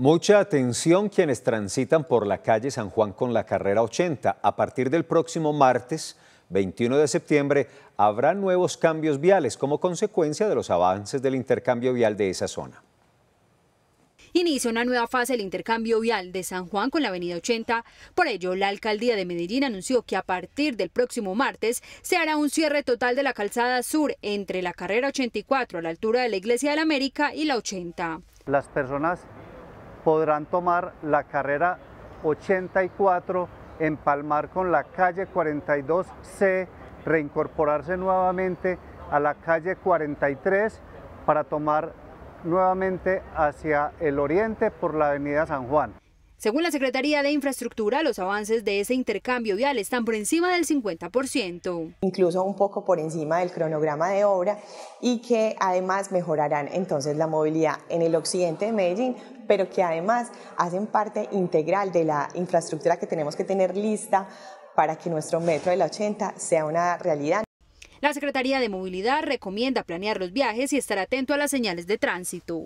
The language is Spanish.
Mucha atención quienes transitan por la calle San Juan con la carrera 80. A partir del próximo martes, 21 de septiembre, habrá nuevos cambios viales como consecuencia de los avances del intercambio vial de esa zona. Inicia una nueva fase del intercambio vial de San Juan con la Avenida 80. Por ello, la alcaldía de Medellín anunció que a partir del próximo martes se hará un cierre total de la calzada sur entre la carrera 84 a la altura de la Iglesia de la América y la 80. Las personas podrán tomar la carrera 84, empalmar con la calle 42C, reincorporarse nuevamente a la calle 43 para tomar nuevamente hacia el oriente por la avenida San Juan. Según la Secretaría de Infraestructura, los avances de ese intercambio vial están por encima del 50%. Incluso un poco por encima del cronograma de obra y que además mejorarán entonces la movilidad en el occidente de Medellín, pero que además hacen parte integral de la infraestructura que tenemos que tener lista para que nuestro metro de la 80 sea una realidad. La Secretaría de Movilidad recomienda planear los viajes y estar atento a las señales de tránsito.